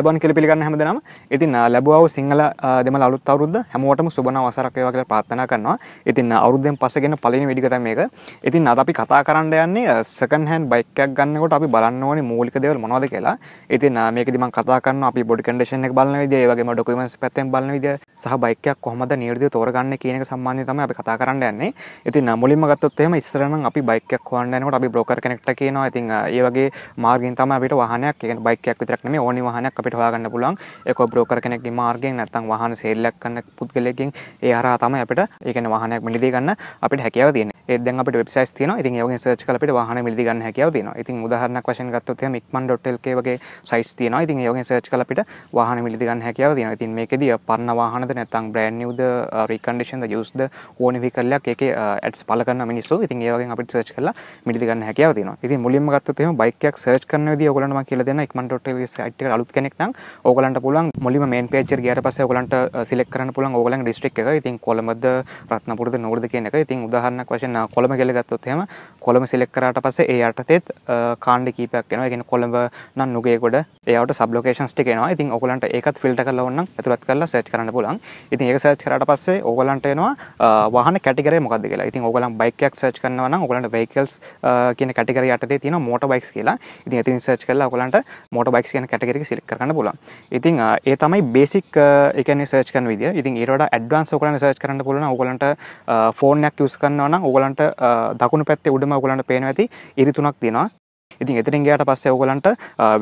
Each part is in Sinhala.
අයිබන් කෙල පිළිගන්න හැමදනම් ඉතින් ලැබාව සිංහල දෙම අලුත් අවරුද්ද හැමෝටම සුබන අවසරක්කයවා කියලා පාත්තනා කරනවා ඉතින් අවුද්ධෙන් පසගෙන පලින වැඩිගත මේක ඉතින් අද අපි කතා කරන්න යන්නේ සකන් හැන් බයිකක් ගන්නකොට අපි බලන්න ඕනේ මූලික දේවල් මොනවද කියලා ඉතින් මේකදි මම කතා කරනවා අපි බොඩි කන්ඩිෂන් එක බලන විදිය ඒ වගේම ඩොකියුමන්ට්ස් පැත්තෙන් බලන විදිය සහ බයිකයක් කොහොමද නිර්දය තෝරගන්න කියන එක සම්බන්ධයෙන් තමයි අපි කතා කරන්න යන්නේ ඉතින් මුලින්ම ගත්තොත් එහෙම ඉස්සරනම් අපි බයිකයක් හොයන්න යනකොට අපි බ්‍රෝකර් කෙනෙක්ට කියනවා ඉතින් ඒ වගේ මාර්ගයෙන් තමයි අපිට වාහනයක් ඒ කියන්නේ බයිකයක් විතරක් නෙමෙයි ඕනි වාහනයක් අපිට අපිට හොයාගන්න පුළුවන් ඒක බ්‍රෝකර් කෙනෙක්ගේ මාර්ගයෙන් නැත්නම් වාහන සේල්ලක් කරන පුද්ගලයෙක්ගෙන් ඒ හරහා තමයි අපිට ඒ කියන්නේ වාහනයක් මිලදී ගන්න අපිට හැකියාව තියෙන්නේ ඒත් දැන් අපිට වෙබ්සයිට්ස් තියෙනවා. ඉතින් ඒ වගේ සර්ච් කරලා අපිට වාහන මිලදී ගන්න හැකියාව තියෙනවා. ඉතින් උදාහරණයක් වශයෙන් ගත්තොත් එහෙනම් ikman.lk වගේ සයිට්ස් තියෙනවා. ඉතින් ඒ වගේ සර්ච් කරලා අපිට වාහන මිලදී ගන්න හැකියාව තියෙනවා. ඉතින් මේකෙදී පරණ වාහනද නැත්නම් brand new ද uh, reconditioned ද used ද ඕන vehicle එකේ uh, ads පළ කරන මිනිස්සු. ඉතින් ඒ වගේ අපිට සර්ච් කරලා මිලදී ගන්න හැකියාව තියෙනවා. ඉතින් මුලින්ම ගත්තොත් එහෙනම් bike එකක් සර්ච් කරන විදිය ඔයගොල්ලන්ට මම කියලා දෙනවා ikman.lk සයිට් එකට අලුත් කෙනෙක් නම් ඕගොල්ලන්ට පුළුවන් මුලින්ම මේන් page එකට ගියාට පස්සේ ඔයගොල්ලන්ට සිලෙක්ට් uh, කරන්න පුළුවන් ඕගොල්ලන්ගේ district එක. ඉතින් කොළඹද රත්නපුරද නුවරද කියන එක. ඉතින් උදාහරණයක් වශයෙන් කොළඹ කියලා ගත්තොත් එහෙම කොළඹ සිලෙක්ට් කරාට පස්සේ ඒ යටතේත් කාණ්ඩ කීපයක් එනවා. ඒ කියන්නේ කොළඹ නම් නුගේගොඩ ඒවට සබ් ලොකේෂන්ස් ටික එනවා. ඉතින් ඔයගලන්ට ඒකත් ෆිල්ටර් කරලා ඕන නම් ඇතුළත් කරලා සර්ච් කරන්න පුළුවන්. ඉතින් ඒක සර්ච් කරාට පස්සේ ඔයගලන්ට එනවා වාහන කැටගරිය මොකක්ද කියලා. ඉතින් ඔයගලන් බයික් එකක් සර්ච් කරනවා නම් ඔයගලන්ට vehicles කියන කැටගරිය යටතේ තියෙනවා motor bikes කියලා. ඉතින් එතනින් සර්ච් කරලා ඔයගලන්ට motor bikes කියන කැටගරිය සිලෙක්ට් කරගන්න පුළුවන්. ඉතින් ඒ තමයි බේසික් ඒ කියන්නේ සර්ච් කරන විදිය. ඉතින් ඊට වඩා ඇඩ්වාන්ස් ඔයගලන්ට සර්ච් කරන්න පුළුවන්. ඔයගලන්ට ෆෝන් එකක් යූස් කරනවා නම් ඔයගලන්ට ඕගලන්ට දකුණු පැත්තේ උඩම ඔගලන්ට පේන ඇති ඉරි තුනක් තියෙනවා ඉතින් එතරින් ගයාට පස්සේ ඔයගලන්ට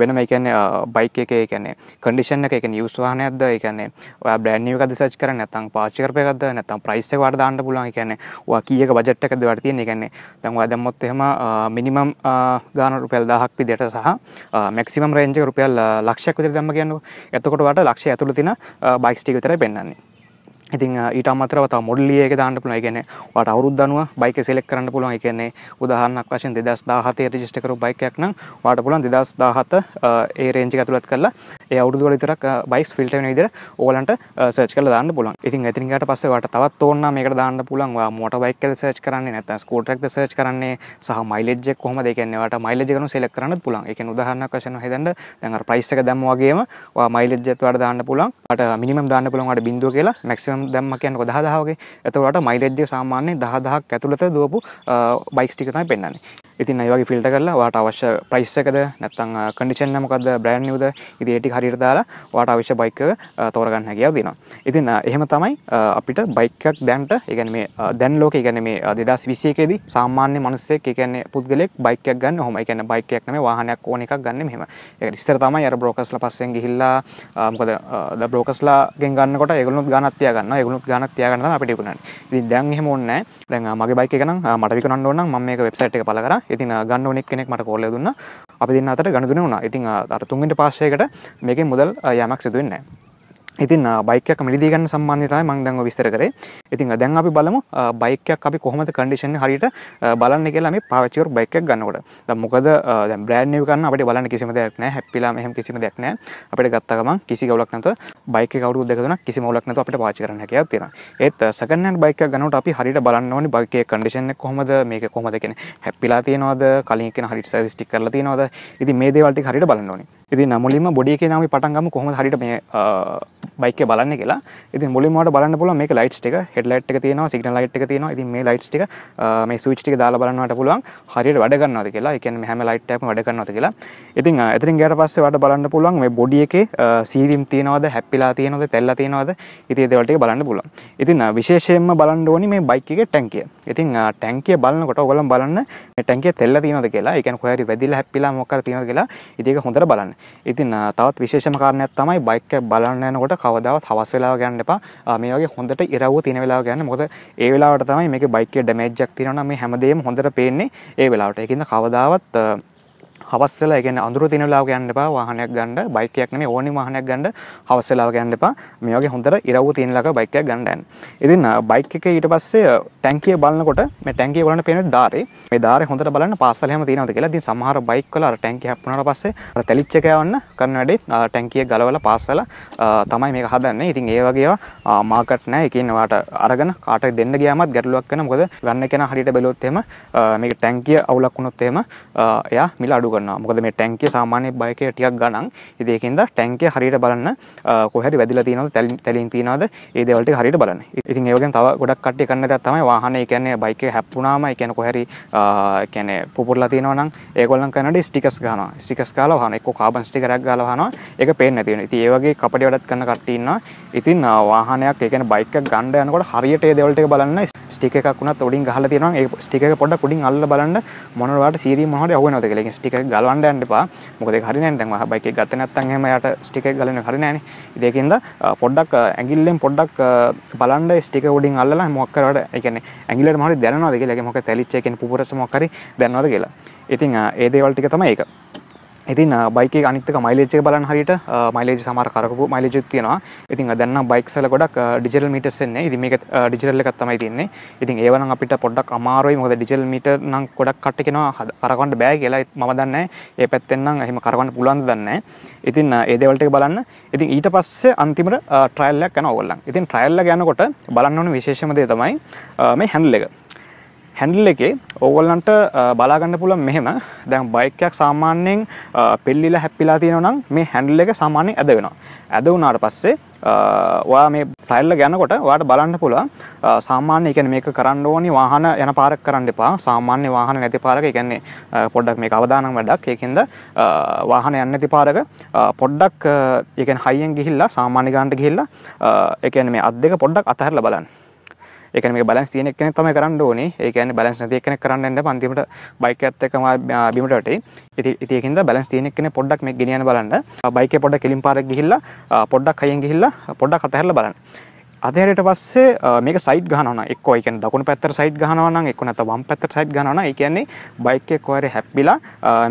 වෙනම ඒ කියන්නේ බයික් එකේ ඒ කියන්නේ කන්ඩිෂන් එක ඒ කියන්නේ යූස් වාහනයක්ද ඒ කියන්නේ ඔයා බ්‍රෑන්ඩ් නිව් එකක්ද සර්ච් කරන්නේ නැත්නම් පාවිච්චි කරපු එකක්ද නැත්නම් ප්‍රයිස් එක වට දාන්න පුළුවන් ඒ කියන්නේ ඔයා කීයක බජට් එකක්ද ඔයාට තියෙන්නේ ඒ කියන්නේ දැන් ඔයා දැම්මොත් එහෙම මිනිමම් ගාන රුපියල් 1000ක් විදියට සහ මැක්සිමම් රේන්ජ් එක රුපියල් ලක්ෂයක් විතර දැම්ම කියන්නකෝ එතකොට ඔයාට ලක්ෂය ඇතුළේ තියෙන බයික්ස් ටික විතරයි පෙන්වන්නේ ඉතින් ඊට අමතරව තව මොඩල් එක දාන්න පුළුවන්. ඒ කියන්නේ ඔයාලට අවුරුද්ද අනුව බයික් එක සෙලෙක්ට් කරන්න පුළුවන්. ඒ කියන්නේ උදාහරණයක් වශයෙන් 2017 රෙජිස්ටර් කරපු බයික් එකක් නම් ඔයාලට පුළුවන් 2017 ඒ රේන්ජ් එක ඇතුළත් කරලා ඒ අවුරුදු වල විතරක් බයික්ස් ෆිල්ටර් වෙන විදිහට ඕගලන්ට සර්ච් කරලා දාන්න පුළුවන්. ඉතින් එතනින් ගියාට පස්සේ ඔයාලට තවත් ඕන නම් මේකට දාන්න පුළුවන්. ඔයා මෝටර් බයික් එකද සර්ච් කරන්නේ නැත්නම් ස්කූටර් එකද සර්ච් කරන්නේ සහ මයිලේජ් එක කොහොමද? ඒ කියන්නේ ඔයාලට මයිලේජ් එකනු සෙලෙක්ට් කරන්නත් පුළුවන්. ඒ කියන්නේ උදාහරණයක් වශයෙන් හෙදන්න දැන් අර ප්‍රයිස් එක දැම්ම වගේම ඔයා මයිලේජ් එකත් ඔයාලට දාන්න පුළුවන්. ඔයාලට මිනිමම් දාන්න පුළුවන් ඔයාලට බින්දුව කියලා මැක්සිමම් නම් දැම්ම කියන්නකො 10000 වගේ. එතකොට මයිලේජ් එක සාමාන්‍යයෙන් 10000ක් ඇතුළත දුවපු බයික්ස් ටික තමයි පෙන්වන්නේ. ඉතින් අයිවගේ ෆිල්ට කරලා වාට අවශ්‍ය ප්‍රයිස්සකද නැත්තං කඩිෂන් මොකද බ්‍රෑන් නිවද ඉදි ඒටි හරිර දාලා වාට අවශ්‍ය බයික තෝරගන්න හැකියාව දෙනවා ඉතින් එහෙම තමයි අපිට බයිකක් දැන්ට ඒගැන මේ දැන් ලෝක ඉගැන මේ දෙදස් විසියකෙද සාමාන්‍ය මනුස්සේ එකන්නේ පුද්ගලෙක් බයිකක් ගන්න හොම එකන බයිකයක් නම වාහනයක් ඕන එකක් ගන්න මෙම ස්තර තමයි අර බ්‍රෝකස්ල පස්සෙන් ගිහිල්ලා මොකද ද බ්‍රෝකස්ලා ගෙන්ගන්නකොට ඒගලුත් ගනත්තිය ගන්න ඒගලුත් ගනත්තියගන්න අපිටිකුණන් දැන් එහෙම ඔන්න දැන් මගේ බයික ගන මට විකනන්න ඕන ම මේ වෙබ්සයිට් එක පලකර ඉතින් ගන්න ඕනෙක් කෙනෙක් මට කෝල්ල දුන්න අපි දෙන්න අතට ගණදුන වුණා ඉතින් අර තුන්ගට පාශයකට මේක මුදල් යමක් සිදුවෙන්නේ ඉතින් බයිකයක් මිලදීගන්න සම්බන්ධතයි මං දැන්ව විස්තර කරේ. ඉතින් දැන් අපි බලමු බයිකයක් අපි කොහොමද කන්ඩිෂන් හරියට බලන්න කියලා මේ පාවිච්චි කරපු බයික් එකක් ගන්නකොට. දැන් මොකද දැන් බ්‍රෑන්ඩ් නිව් ගන්න අපිට බලන්න කිසිම දෙයක් නැහැ. හැප්පිලා මෙහෙම කිසිම දෙයක් නැහැ. අපිට ගත්ත ගමන් කිසි ගවුලක් නැතුව බයික් එක අවුරුදු දෙක තුනක් කිසිම ගවුලක් නැතුව අපිට පාවිච්චි කරන්න හැකියාවක් තියෙනවා. ඒත් සෙකන්ඩ් හෑන්ඩ් බයික් එකක් ගන්නකොට අපි හරියට බලන්න ඕනේ බයික් එකේ කන්ඩිෂන් එක කොහොමද මේක කොහොමද කියන්නේ හැප්පිලා තියෙනවද කලින් එකේ හරියට සර්විස් ටික් කරලා තියෙනවද? ඉතින් මේ දේවල් ටික හරියට බලන්න ඕනේ. ඉතින් මුලින්ම බොඩි එකේ නම් අපි පටන් ගමු කොහොමද හරියට මේ බයික බලන්න කියලා ඉති මුලින්මට බලන්න පුල මේ ලයිට් එක හෙඩලයිට් එක තියෙන සිගන ලයිට් එක තියෙන ඉතින් මේ ලයිට් එක මේ සවිච් ටික දාලා බලන්නට පුළුවන් හරියට වැඩ ගන්නවද කියලා ඒ කියන්නේ හැම ලයිට් එකක්ම වැඩ කරනවද කියලා ඉතින් එතනින් ගියාට පස්සේ වඩ බලන්න පුළුවන් මේ බොඩි එකේ සීරීම් තියෙනවද හැප්පිලා තියෙනවද තැල්ලා තියෙනවද ඉතින් ඒ දේවල් ටික බලන්න පුළුවන් ඉතින් විශේෂයෙන්ම බලන්න ඕනි මේ බයික් එකේ ටැංකිය ඉතින් ටැංකිය බලනකොට ඔයගොල්ලන් බලන්න මේ ටැංකිය තැල්ලා තියෙනවද කියලා ඒ කියන්නේ කොහේ හරි වැදිලා හැප්පිලා මොකක් හරි තියෙනවද කියලා ඉතින් ඒක හොඳට බලන්න ඉතින් තවත් විශේෂම කාරණයක් තමයි බයික් එක බලන්න යනකොට කවදාවත් හවස් වෙලාව ගන්න එපා මේ වගේ හොඳට ඉරව්ව තියෙන වෙලාව ගන්න මොකද ඒ වෙලාවට තමයි මේකේ බයික් එකේ ඩැමේජ් එකක් තියෙනවා නම් මේ හැමදේම හොඳට පේන්නේ ඒ වෙලාවට ඒකින්ද කවදාවත් හවස්සල ගැන අඳුර තින වෙලාව ගන්න එපා වාහනයක් ගන්න බයික් එකක් නෙමෙයි ඕනි වාහනයක් ගන්න හවස් වෙලාව ගන්න එපා මේ වගේ හොඳට ඉරව්ව තියෙන ළඟ බයික් එකක් ගන්න යන්න. ඉතින් බයික් එක ඊට පස්සේ ටැංකිය බලනකොට මේ ටැංකිය බලන පේන දාරේ මේ දාරේ හොඳට බලන්න පාසල් හැම තියෙනවද කියලා. ඉතින් සමහර බයික් වල අර ටැංකිය හැප්පුණාට පස්සේ අර තැලිච්ච එක යවන්න කරන වැඩේ ටැංකිය ගලවලා පාසල තමයි මේක හදන්නේ. ඉතින් ඒ වගේ ඒවා මාකට් නැහැ. ඒකෙන් වාට අරගෙන කාටද දෙන්න ගියාමත් ගැටලුවක් වෙනවා. මොකද ගන්න කෙනා හරියට බැලුවොත් එහෙම මේක ටැංකිය අවුලක් වුණොත් එහෙම එයා මිල අඩු අඩු කරනවා. මොකද මේ ටැංකිය සාමාන්‍ය බයිකේ ටිකක් ගණන්. ඉතින් ඒකෙන්ද ටැංකිය හරියට බලන්න කොහේ වැදිලා තියෙනවද, තැලින් තියෙනවද, ඒ දේවල් ටික හරියට බලන්න. ඉතින් ඒ වගේම තව ගොඩක් කට්ටිය කරන දේ තමයි වාහනේ කියන්නේ බයිකේ හැප්පුණාම, ඒ කියන්නේ කොහේ හරි කියන්නේ පුපුරලා තියෙනවා නම් ඒගොල්ලන් කරනදී ස්ටිකර්ස් ගහනවා. ස්ටිකර්ස් ගහලා වාහන එක්ක කාබන් ස්ටිකරයක් ගහලා වාහනවා. ඒක පේන්නේ නැති වෙනවා. ඉතින් ඒ වගේ කපටි වැඩත් කරන කට්ටිය ඉන්නවා. ඉතින් වාහනයක් ඒ කියන්නේ බයික් එකක් ගන්න යනකොට හරියට ඒ දේවල් ටික බලන්න ස්ටික එකක් වුණත් උඩින් ගහලා තියෙනවා. ඒ ස්ටික එක පොඩ්ඩක් උඩින් අල්ලලා බලන්න මොනවාට සීරිය මොනවාට අහුවෙනවද කියලා. ඒ ස්ටික ගලවන්න යන්න එපා. මොකද ඒක හරියන්නේ දැන් ඔයා බයික් එක ගත්තේ නැත්නම් එහෙම යාට ස්ටික් එක ගලවන්න හරියන්නේ නැහනේ. ඒකින්ද පොඩ්ඩක් ඇඟිල්ලෙන් පොඩ්ඩක් බලන්න ස්ටික් එක උඩින් අල්ලලා මොකක් කරවට ඒ කියන්නේ ඇඟිල්ලටම හරිය දැනනවාද කියලා. ඒක මොකක් තැලිච්ච එකෙන් පුපුරස මොකක් හරි දැනනවාද කියලා. ඉතින් ඒ දේවල් ටික තමයි ඒක. ඉතින් බයික අනිතක මයිලේජ් එක බලන්න හරියට මයිලේජ් සමහර කරකපු මයිලේජ් තියෙනවා. ඉතින් දැන් නම් බයික්ස් වල ගොඩක් ඩිජිටල් මීටර්ස් එන්නේ. ඉතින් මේක ඩිජිටල් එකක් තමයි තියෙන්නේ. ඉතින් ඒව නම් අපිට පොඩ්ඩක් අමාරුයි. මොකද ඩිජිටල් මීටර් නම් ගොඩක් කට් එකනවා කරකවන්න බෑ කියලා මම දන්නේ. ඒ පැත්තෙන් නම් එහෙම කරකවන්න පුළුවන් ද දන්නේ. ඉතින් ඒ දේවල් ටික බලන්න. ඉතින් ඊට පස්සේ අන්තිමට ට්‍රයල් එකක් යනවා ඕගොල්ලන්. ඉතින් ට්‍රයල් එක යනකොට බලන්න ඕන විශේෂම දේ තමයි මේ හැන්ඩල් එක. හැන්ඩල් එකේ ඕගොල්ලන්ට බලාගන්න පුළුවන් මෙහෙම දැන් බයික් එකක් සාමාන්‍යයෙන් පෙල්ලිලා හැප්පිලා තියෙනවා නම් මේ හැන්ඩල් එක සාමාන්‍යයෙන් ඇද වෙනවා. ඇද වුණාට පස්සේ ඔයා මේ ටයිල්ල ගැනකොට ඔයාට බලන්න පුළුවන් සාමාන්‍ය කියන්නේ මේක කරන්න ඕනි වාහන යන පාරක් කරන්න එපා සාමාන්‍ය වාහන නැති පාරක කියන්නේ පොඩ්ඩක් මේක අවදානම් වැඩක් ඒකෙන්ද වාහන යන්නේ නැති පාරක පොඩ්ඩක් ඒ කියන්නේ හයියෙන් ගිහිල්ලා සාමාන්‍ය ගානට ගිහිල්ලා ඒ කියන්නේ මේ අත් දෙක පොඩ්ඩක් අතහැරලා බලන්න ඒ කියන්නේ මේක බැලන්ස් තියෙන එක්කෙනෙක් තමයි කරන්න ඕනේ. ඒ කියන්නේ බැලන්ස් නැති එක්කෙනෙක් කරන්න යන්න බෑ. අන්තිමට බයික් එකත් එක්කම බිමට වැටේ. ඉතින් ඉතින් ඒකින්ද බැලන්ස් තියෙන එක්කෙනෙක් පොඩ්ඩක් මේක ගෙනියන්න බලන්න. බයික් එක පොඩ්ඩක් කෙලින් පාරක් ගිහිල්ලා පොඩ්ඩක් හයියෙන් ගිහිල්ලා පොඩ්ඩක් අතහැරලා බලන්න. අදහරට පස්සේ මේක සයිට් ගහනවන එක්ක ඒ කියන්නේ දකුණු පැත්තට සයිට් ගහනවා නම් එක්ක නැත්නම් වම් පැත්තට සයිට් ගහනවා ඒ කියන්නේ බයික් එක කොහරි හැප්පිලා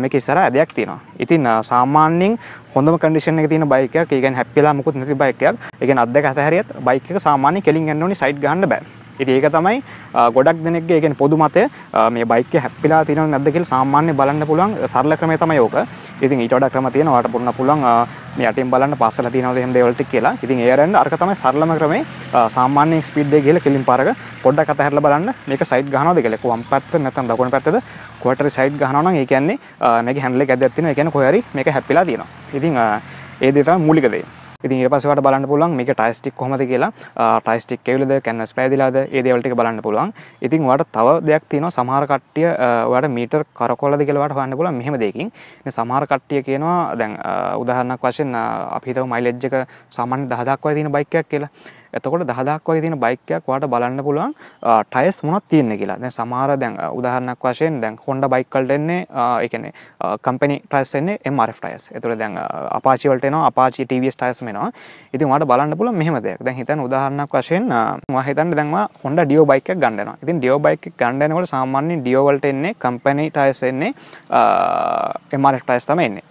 මේක ඉස්සරහ ඇදයක් තියෙනවා. ඉතින් සාමාන්‍යයෙන් හොඳම කන්ඩිෂන් එක තියෙන බයික් එකක් ඒ කියන්නේ හැප්පිලා මුකුත් නැති බයික් එකක්. ඒ කියන්නේ අත් දෙක අතහැරියත් බයික් එක සාමාන්‍යයෙන් කෙලින් යන්න ඕනි සයිට් ගහන්න බෑ. ඉතින් ඒක තමයි ගොඩක් දෙනෙක්ගේ ඒ කියන්නේ පොදු මතය මේ බයික් එක හැප්පිලා තියෙනවද නැද්ද කියලා සාමාන්‍ය බලන්න පුළුවන් සරල ක්‍රමය තමයි ඕක. ඉතින් ඊට වඩා ක්‍රම තියෙනවා. ඔයාලට පුරුණ පුළුවන් මේ යටින් බලන්න පස්සලා තියෙනවද එහෙම දේවල් ටික කියලා. ඉතින් ඒ අරන් අරක තමයි සරලම ක්‍රමේ සාමාන්‍ය ස්පීඩ් එක ගිහලා කෙලින් පාරක පොඩ්ඩක් අතහැරලා බලන්න මේක සයිඩ් ගහනවද කියලා. කොහොම පැත්තද නැත්නම් දකුණු පැත්තද ක්වටර් සයිඩ් ගහනවා නම් ඒ කියන්නේ මේකේ හැන්ඩල් එක ඇදලා තියෙනවා. ඒ කියන්නේ කොහේ හරි මේක හැප්පිලා තියෙනවා. ඉතින් ඒ දේ තමයි මූලික දේ. ඉතින් ඊට පස්සේ ඔයාලට බලන්න පුළුවන් මේක ටයර් ස්ටික් කොහමද කියලා ටයර් ස්ටික් කැවිලද කැන්වස් පෑදිලාද ඒ දේවල් ටික බලන්න පුළුවන් ඉතින් ඔයාලට තව දෙයක් තියෙනවා සමහර කට්ටිය ඔයාලට මීටර් කරකවලද කියලා ඔයාලට හොයන්න පුළුවන් මෙහෙම දෙයකින් ඉතින් සමහර කට්ටිය කියනවා දැන් උදාහරණයක් වශයෙන් අපි හිතමු මයිලේජ් එක සාමාන්‍ය 10000ක් වගේ තියෙන බයික් එකක් කියලා එතකොට දහදක් වගේ තියෙන බයික් එකක් ඔයාලට බලන්න පුළුවන් ටයර්ස් මොනවද තියෙන්නේ කියලා. දැන් සමහර දැන් උදාහරණයක් වශයෙන් දැන් Honda බයික් වලට එන්නේ ඒ කියන්නේ කම්පැනි ටයර්ස් එන්නේ MRF ටයර්ස්. එතකොට දැන් Apache වලට එනවා Apache TVS ටයර්ස් එනවා. ඉතින් ඔයාලට බලන්න පුළුවන් මෙහෙම දෙයක්. දැන් හිතන්න උදාහරණයක් වශයෙන් ඔයා හිතන්න දැන් ඔයා Honda Dio බයික් එකක් ගන්න යනවා. ඉතින් Dio බයික් එකක් ගන්න යනකොට සාමාන්‍යයෙන් Dio වලට එන්නේ කම්පැනි ටයර්ස් එන්නේ MRF ටයර්ස් තමයි එන්නේ.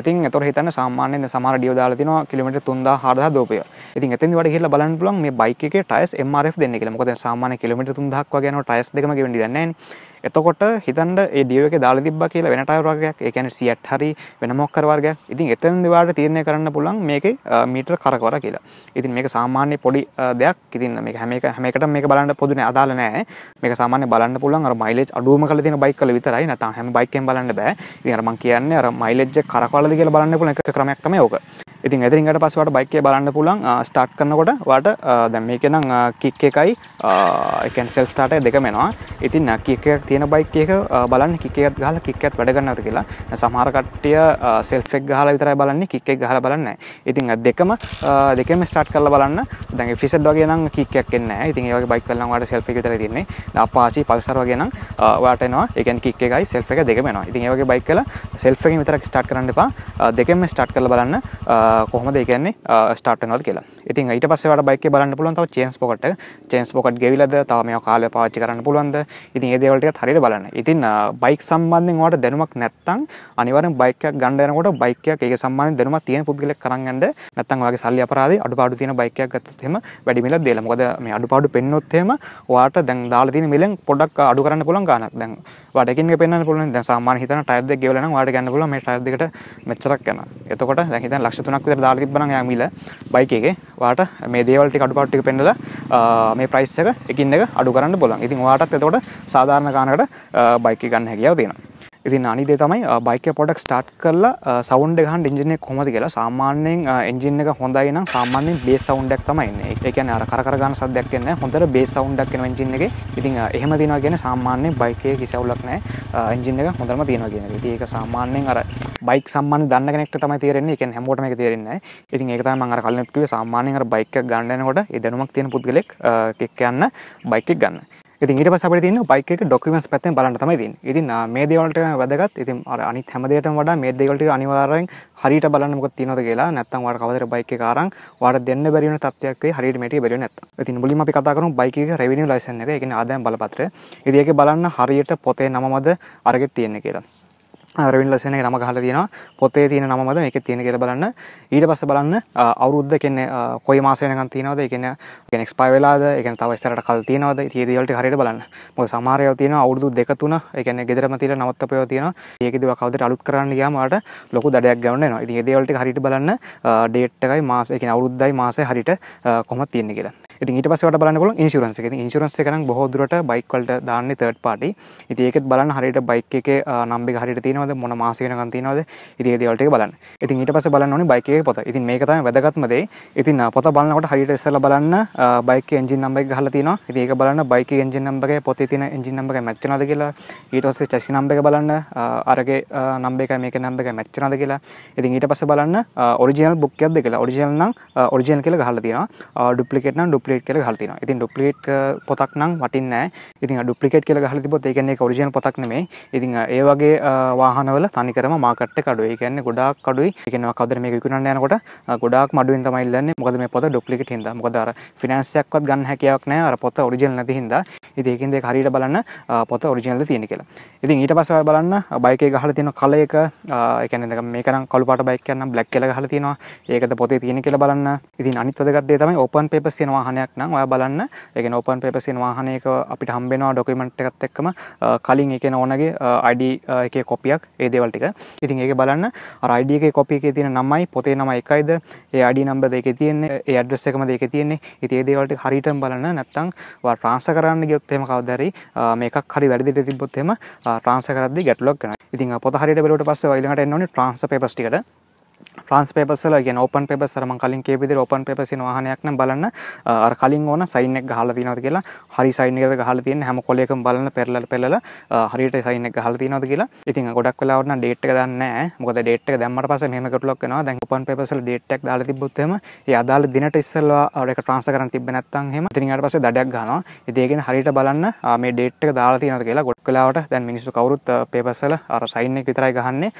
ඉතින් එතකොට හිතන්න සාමාන්‍යයෙන් සමහර ඩියෝ දාලා තිනවා කිලෝමීටර් 3000 4000 දෝපය. ඉතින් එතෙන්දි වඩ ගිහිල්ලා බලන්න පුළුවන් මේ බයික් එකේ ටයර්ස් MRF දෙන්නේ කියලා. මොකද සාමාන්‍ය කිලෝමීටර් 3000ක් වගේ යනවා ටයර්ස් දෙකම ගෙවෙන්නේ දැන් නැහැනේ. එතකොට හිතන්ට ඩියෝ එක දාලා තිබ්බා කියලා වෙනට අය වර්ගයක් ඒ කියන්නේ සියට් හරි වෙන මොකක් හරි වර්ගයක්. ඉතින් එතෙන්ද වාට තීරණය කරන්න පුළුවන් මේකේ මීටර කරකවර කියලා. ඉතින් මේක සාමාන්‍ය පොඩි දෙයක්. ඉතින් මේක හැම එක හැම එකටම මේක බලන්න පොදු නෑ අදාළ නෑ. මේක සාමාන්‍ය බලන්න පුළුවන් අර මයිලේජ් අඩුවම කරලා තියෙන බයික් වල විතරයි. නැත්නම් හැම බයික් එකෙන් බලන්න බෑ. ඉතින් අර මම කියන්නේ අර මයිලේජ් එක කරකවලද කියලා බලන්න පුළුවන් එක ක්‍රමයක් තමයි ඕක. ඉතින් ඇතිරින් ඊට පස්සේ වාට බයික් එක බලන්න පුළුවන් ස්ටාර්ට් කරනකොට වාට දැන් මේකේ නම් කික් එකයි ඒ කියන්නේ self start එක දෙකම එනවා. ඉතින් කික් එකක් තියෙන බයික් එක බලන්න කික් එකක් ගහලා කික් එකත් වැඩ ගන්නවද කියලා. සමහර කට්ටිය self එක ගහලා විතරයි බලන්නේ කික් එක ගහලා බලන්නේ නැහැ. ඉතින් දෙකම දෙකම ස්ටාර්ට් කරලා බලන්න. දැන් efficient වගේ නම් කික් එකක් එන්නේ නැහැ. ඉතින් ඒ වගේ බයික් වල නම් වාට self එක විතරයි තියෙන්නේ. අපාචි පල්සර් වගේ නම් වාට එනවා. ඒ කියන්නේ කික් එකයි self එක දෙකම එනවා. ඉතින් ඒ වගේ බයික් වල self එකෙන් විතරක් ස්ටාර්ට් කරන්න එපා. දෙකෙන්ම ස්ටාර්ට් කරලා බලන්න කොහොමද ඒ කියන්නේ ස්ටාර්ට් වෙනවද කියලා. ඉතින් ඊට පස්සේ ඔයාලට බයික් එක බලන්න පුළුවන් තව චේන්ස් පොකට් එක. චේන්ස් පොකට් ගෙවිලාද? තව මේවා කාලය පාවිච්චි කරන්න පුළුවන්ද? ඉතින් ඒ දේවල් ටිකත් හරියට බලන්න. ඉතින් බයික් සම්බන්ධයෙන් ඔයාලට දැනුමක් නැත්නම් අනිවාර්යෙන් බයික් එකක් ගන්න යනකොට බයික් එකක් ඒක සම්බන්ධයෙන් දැනුමක් තියෙන පුද්ගලෙක් කරන් යන්න නැත්නම් ඔයාගේ සල්ලි අපරාධේ අඩුපාඩු තියෙන බයික් එකක් ගත්තත් එහෙම වැඩි මිලක් දෙලා. මොකද මේ අඩුපාඩු පෙන්නොත් එහෙම ඔයාට දැන් දාලා තියෙන මිලෙන් පොඩ්ඩක් අඩු කරන්න පුළුවන් ගාණක්. දැන් ඔයාට එකින් එක පෙන්වන්න පුළුවන්. දැන් සාමාන්‍ය හිතන ටයර් දෙක ගෙවලා නම් ඔයාට ගන්න පුළුවන් මේ ටයර් දෙකට මෙච්චරක් යනවා. එතකොට දැන් හිතන්න ලක්ෂ 3ක් ගානක් විතර දාලා තිබ්බනම් යා මිල බයික් එකේ වාට මේ දේවල් ටික අඩුපාඩු ටික පෙන්නලා මේ ප්‍රයිස් එක එකින් එක අඩු කරන්න බලන්න. ඉතින් ඔයාටත් එතකොට සාධාරණ ගානකට බයික් එක ගන්න හැකියාව තියෙනවා. ඉතින් අනිදේ තමයි බයික පොඩක් ස්ටාර්ට් කරලා සවුන්ඩ් ගහන් ඉංජිනේ කොහොමද කියලා සාමාන්‍යයෙන් එන්ජින් එක හොඳයි නම් සාමාන්‍යයෙන් බේස් සවුන්ඩ් එකක් තමයි එන්නේ. ඒ කියන්නේ අර කර කර ගන්න සද්දයක් එන්නේ හොඳට බේස් සවුන්ඩ් එකක් එනවා එන්ජින් එකේ. ඉතින් එහෙම තියනවා කියන්නේ සාමාන්‍යයෙන් බයික් එකේ කිසිවුලක් නැහැ. එන්ජින් එක හොඳටම තියනවා කියන එක. ඉතින් ඒක සාමාන්‍යයෙන් අර බයික් සම්බන්ධ දන්න කෙනෙක්ට තමයි තේරෙන්නේ. ඒ කියන්නේ හැමෝටම ඒක තේරෙන්නේ නැහැ. ඉතින් ඒක තමයි මම අර කලින් කිව්වේ සාමාන්‍යයෙන් අර බයික් එකක් ගන්න යනකොට ඒ දැනුමක් තියෙන පුද්ගලෙක් එක්ක යන්න බයික් එක ගන්න. ඉතින් ඊට පස්සේ අපිට තියෙන්නේ බයික් එක ડોකියුමන්ට්ස් පැත්තෙන් බලන්න තමයි තියෙන්නේ. ඉතින් මේ දේවල් ටික වැදගත්. ඉතින් අර අනිත් හැම දෙයකටම වඩා මේ දේවල් ටික අනිවාර්යෙන් හරියට බලන්න මොකක්ද තියෙනවද කියලා. නැත්නම් ඔයාලට කවදාද බයික් එක අරන් ඔයාලට දෙන්න බැරි වෙන තත්ත්වයක් වෙයි හරියට මේ ටික බැරි වෙන්නේ නැත්තම්. ඉතින් මුලින්ම අපි කතා කරමු බයික් එකේ රෙවෙනියු ලයිසන් එක. ඒ කියන්නේ ආදායම් බලපත්‍රය. ඉතින් ඒක බලන්න හරියට පොතේ නම මත අරගෙන තියෙන්නේ කියලා. රවින් ලසන නම හල තියෙන පොතේ තියෙන නමද එක තියෙන කියර බලන්න ඊට පස්ස බලන්න අවුද්ධ කෙන්න කොයි මාසයනක තියනවද එකන ගෙනෙක්ස් පයිවෙලාද එක තවස්තරට කල් තියනවද තියදවලට හරිට බලන්න මො සමාරය තියන අවුදු දෙකතුන එකන ගෙදරම තිර නවත්තපය තියෙන ඒකදව කවද අලුත් කරන්න යාමට ලොකු දඩයක් ගවන්න න දවලට හරිට බලන්න ඩේට්ටකයි මාස එක අවුද්ධයි මාස හරිට කොමත් තියන්නේ කියලා ඉතින් ඊට පස්සේ වට බලන්න පුළුවන් ඉන්ෂුරන්ස් එක. ඉතින් ඉන්ෂුරන්ස් එක නම් බොහෝ දුරට බයික් වලට දාන්නේ third party. ඉතින් ඒකෙත් බලන්න හරියට බයික් එකේ නම්බර් එක හරියට තියෙනවද මොන මාසෙක යනකම් තියෙනවද? ඉතින් ඒ දේවල් ටික බලන්න. ඉතින් ඊට පස්සේ බලන්න ඕනේ බයික් එකේ පොත. ඉතින් මේක තමයි වැදගත්ම දේ. ඉතින් පොත බලනකොට හරියට ඉස්සෙල්ලා බලන්න බයික් එකේ එන්ජින් නම්බර් එක ගහලා තියෙනවා. ඉතින් ඒක බලන්න බයික් එකේ එන්ජින් නම්බර් එකේ පොතේ තියෙන එන්ජින් නම්බර් එක මැච් වෙනවද කියලා. ඊට පස්සේ chassis නම්බර් එක බලන්න අරගේ නම්බර් එකයි මේකේ නම්බර් එක මැච් වෙනවද කියලා. ඉතින් ඊට පස්සේ බලන්න ඔරිජිනල් බුක් එකක්ද කියලා. ඔරිජිනල් නම් ඔරිජිනල් කියලා ගහලා තියෙනවා. ඩුප්ලිකේට් නම් ඩුප්ලිකේට් ඩුප්ලිකේට් කියලා ගහලා තියෙනවා. ඉතින් ඩුප්ලිකේට් පොතක් නම් වටින්නේ නැහැ. ඉතින් ඩුප්ලිකේට් කියලා ගහලා තිබ්බොත් ඒ කියන්නේ ඒක ඔරිජිනල් පොතක් නෙමෙයි. ඉතින් ඒ වගේ වාහනවල තනිකරම මාකට් එක අඩුයි. ඒ කියන්නේ ගොඩාක් අඩුයි. ඒ කියන්නේ කවුදර මේක විකුණන්න යනකොට ගොඩාක් මඩුවෙන් තමයි ඉල්ලන්නේ. මොකද මේ පොත ඩුප්ලිකේට් හින්දා. මොකද අර ෆිනෑන්ස් එකක්වත් ගන්න හැකියාවක් නැහැ. අර පොත ඔරිජිනල් නැති හින්දා. ඉතින් ඒකින්ද ඒක හරියට බලන්න පොත ඔරිජිනල්ද තියෙන කියලා. ඉතින් ඊට පස්සේ ඔය බලන්න බයික් එක ගහලා තියෙන කල එක ඒ කියන්නේ මේක නම් කළු පාට බයික් එකක් නම් බ්ලැක් කියලා ගහලා තියෙනවා. ඒකද පොතේ තියෙන කියලා බලන්න. ඉතින් අනිත් වැදගත් දේ තමයි ඕපන් පේපර්ස් තියෙන වාහනයක් වාහනයක් නම් ඔයා බලන්න ඒ කියන්නේ ඕපන් පේපර් සින් වාහනයක අපිට හම්බෙනවා ඩොකියුමන්ට් එකත් එක්කම කලින් ඒ කියන්නේ ඕනගේ ID එකේ කොපියක් ඒ දේවල් ටික. ඉතින් ඒක බලන්න අර ID එකේ කොපිය එකේ තියෙන නමයි පොතේ නම එකයිද ඒ ID නම්බර් දෙකේ තියෙන්නේ ඒ ඇඩ්‍රස් එකම දෙකේ තියෙන්නේ. ඉතින් ඒ දේවල් ටික හරියටම බලන්න නැත්නම් ඔයා ට්‍රාන්ස්ෆර් කරන්න ගියොත් එහෙම කවදාරි මේකක් හරි වැරදිට තිබ්බොත් එහෙම ට්‍රාන්ස්ෆර් කරද්දී ගැටලුවක් වෙනවා. ඉතින් පොත හරියට බලුවට පස්සේ ඔයා ඊළඟට එන්න ඕනේ ට්‍රාන්ස්ෆර් පේපර්ස් ටිකට. ්‍රන්ස් පේපසල ගෙන ඔපන් පෙපසර කලින් කේපෙදර ඔපන් පෙපසි වාහනයක් න බලන්න අර කලින් ඕන සයිනෙක් හල තිනද කියලා හරි සයිනක හල තියන හැම කොලෙක බලන්න පෙරල පෙළ හරිට සයින හල තිනද කියලා ඉතින් ගොඩක් වෙලාවන ඩේට් දන්න මොක ඩේට් දැමට පස මේමකටලක් න දැන් ඔපන් පෙපසල ඩේට්ක් දාල තිබොත්තම අදාල දිනට ඉස්සල්වා අරක ට්‍රන්ස කරන තිබනත්තන් හෙම තිනිට පස දඩක් ගන ඉදේගෙන හරිට බලන්න මේ ඩේට්ක දාලා තිනද කියලා ගොඩ කලාවට දැන් මිනිස්සු කවරුත් පේපසල අර සයින්නෙක් විතරයි ගහන්නේ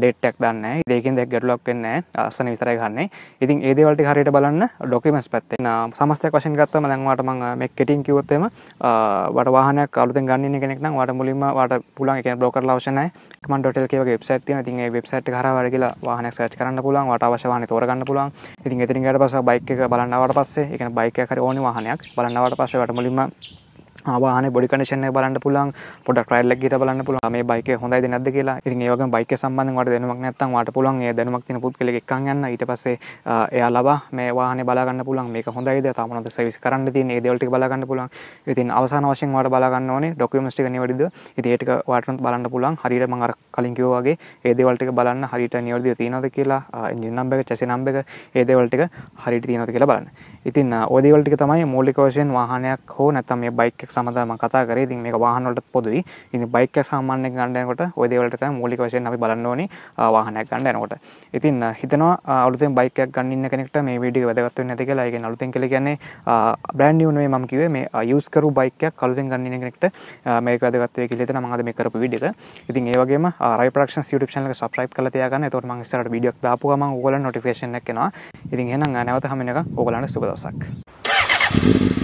ඩේට්ටක් දන්න ඒකෙන් දැක් ගැටලක් වෙන්න ගන්නෑ ආසන විතරයි ගන්න ඉතින් ඒදවලට හරියට බලන්න ඩොකිමස් පැත්තේ සමස්තයක් වශයෙන් ගත්තම දැන්වාට මං මේ කෙටින් කිවොත්තම වට වාහනයක් අලුතෙන් ගන්න කෙනෙක් නම් වට මුලින්ම වට පුලන් එක බ්ලොකර් ලවශනය මන්ඩොටල් කියව වෙබ්සයිට් තියෙන ඉතින් ඒ වෙබ්සයිට් එක හරහා වැඩ කියලා වාහනයක් සර්ච් කරන්න පුළුවන් වට අවශ්‍ය වාහනේ තෝරගන්න පුළුවන් ඉතින් එතනින් ගියාට පස්සේ බයික් එක බලන්නවට පස්සේ ඒ කියන්නේ බයික් එකක් හරි ඕනි වාහනයක් බලන්නවට පස්සේ වට මුලින්ම ආවාන බොඩි කඩිෂන් එක බලන්න පුළුවන් පොඩක් රයිඩ් එකක් ගිහින් බලන්න පුළුවන් මේ බයික් එක හොඳයිද නැද්ද කියලා. ඉතින් ඒ වගේම බයික් එක සම්බන්ධයෙන් ඔයාලට දැනුමක් නැත්නම් ඔයාලට පුළුවන් ඒ දැනුමක් තියෙන පුද්ගලෙක් එක්කන් යන්න ඊට පස්සේ එයා ලබා මේ වාහනේ බලා ගන්න පුළුවන් මේක හොඳයිද තාම මොනවද සර්විස් කරන්න තියෙන්නේ ඒ දේවල් ටික බලා ගන්න පුළුවන්. ඉතින් අවසාන වශයෙන් ඔයාලට බලා ගන්න ඕනේ ඩොකියුමන්ට්ස් ටික නිවැරදිද? ඉතින් ඒ ටික ඔයාලට බලන්න පුළුවන්. හරියට මම අර කලින් කිව්වා වගේ ඒ දේවල් ටික බලන්න හරියට නිවැරදිව තියෙනවද කියලා එන්ජින් නම්බර් එක, චැසි නම්බර් එක ඒ දේවල් ටික හරියට තියෙනවද කියලා බලන්න. ඉතින් ඔය දේවල් ටික තමයි මූලික වශයෙන් වාහනයක් හෝ නැත්නම් මේ බයික් එක සමඳම කතා කර ඉතින් මේ වාහනවලට පොදුයි ඉතින් බයික සාමාන්‍ය ගණඩයනකොට ඔයදවලට තම මූලික වශයෙන් අපි බලන්න ඕනි වාහනයක් ගන්න යනකොට ඉතින් හිතනවා අලුතෙන් බයිකයක් ගන්න කෙනෙක්ට මේ වීඩියෝ වැදගත් වෙන්නේ නැති කියලා ඒකෙන් අලුතෙන් කියලා කියන්නේ බ්‍රෑන්ඩ් නිව් නෙමෙයි මම කිව්වේ මේ යූස් කරු බයිකයක් අලුතෙන් ගන්න කෙනෙක්ට මේක වැදගත් වෙයි කියලා හිතන මම අද මේ කරපු වීඩියෝ එක ඉතින් ඒ වගේම රයි ප්‍රොඩක්ෂන්ස් YouTube channel එක subscribe කරලා තියාගන්න එතකොට මම ඉස්සරහට වීඩියෝ එකක් දාපු ගමන් ඕගොල්ලන්ට notification එකක් එනවා ඉතින් එහෙනම් නැවත හැම වෙනකම් ඕගොල්ලන්ට සුබ දවසක්